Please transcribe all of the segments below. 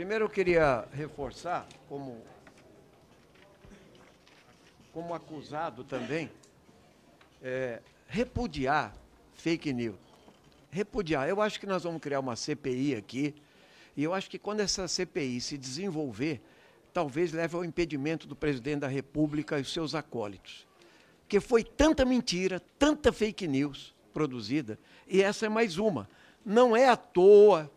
Primeiro eu queria reforçar, como, como acusado também, é, repudiar fake news. Repudiar. Eu acho que nós vamos criar uma CPI aqui, e eu acho que quando essa CPI se desenvolver, talvez leve ao impedimento do presidente da República e seus acólitos. Porque foi tanta mentira, tanta fake news produzida, e essa é mais uma. Não é à toa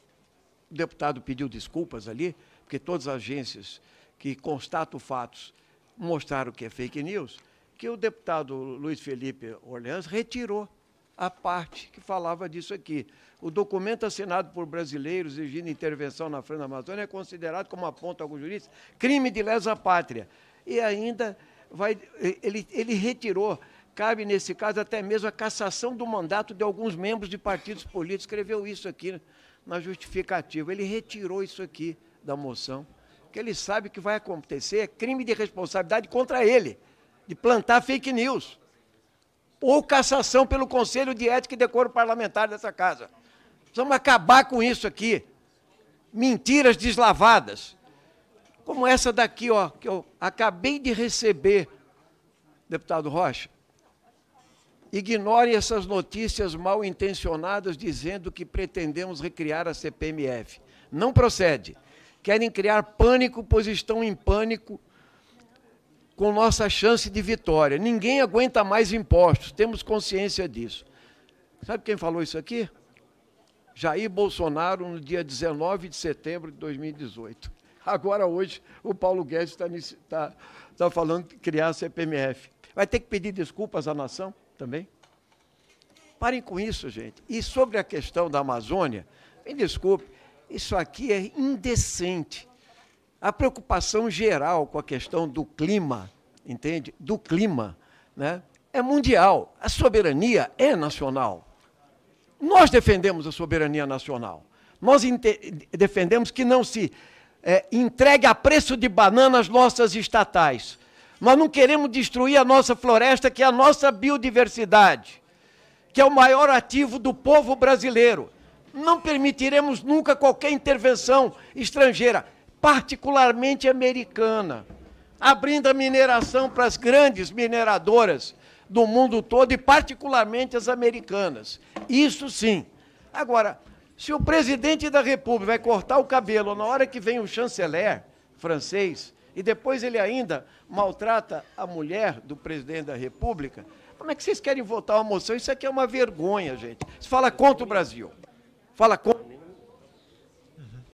o deputado pediu desculpas ali, porque todas as agências que constatam fatos mostraram que é fake news, que o deputado Luiz Felipe Orleans retirou a parte que falava disso aqui. O documento assinado por brasileiros exigindo intervenção na França Amazônia é considerado, como aponta alguns juristas, crime de lesa pátria. E ainda vai, ele, ele retirou, cabe nesse caso até mesmo a cassação do mandato de alguns membros de partidos políticos. Escreveu isso aqui né? na justificativa. Ele retirou isso aqui da moção, que ele sabe que vai acontecer é crime de responsabilidade contra ele, de plantar fake news ou cassação pelo Conselho de Ética e Decoro Parlamentar dessa casa. Precisamos acabar com isso aqui. Mentiras deslavadas. Como essa daqui, ó, que eu acabei de receber, deputado Rocha. Ignorem essas notícias mal intencionadas dizendo que pretendemos recriar a CPMF. Não procede. Querem criar pânico, pois estão em pânico com nossa chance de vitória. Ninguém aguenta mais impostos, temos consciência disso. Sabe quem falou isso aqui? Jair Bolsonaro, no dia 19 de setembro de 2018. Agora, hoje, o Paulo Guedes está tá, tá falando de criar a CPMF. Vai ter que pedir desculpas à nação também? Parem com isso, gente. E sobre a questão da Amazônia, me desculpe, isso aqui é indecente. A preocupação geral com a questão do clima, entende? Do clima, né? É mundial. A soberania é nacional. Nós defendemos a soberania nacional. Nós defendemos que não se é, entregue a preço de banana as nossas estatais. Nós não queremos destruir a nossa floresta, que é a nossa biodiversidade, que é o maior ativo do povo brasileiro. Não permitiremos nunca qualquer intervenção estrangeira, particularmente americana, abrindo a mineração para as grandes mineradoras do mundo todo e particularmente as americanas. Isso sim. Agora, se o presidente da República vai cortar o cabelo na hora que vem o chanceler francês, e depois ele ainda maltrata a mulher do presidente da República. Como é que vocês querem votar uma moção? Isso aqui é uma vergonha, gente. Isso fala contra o Brasil. Fala contra.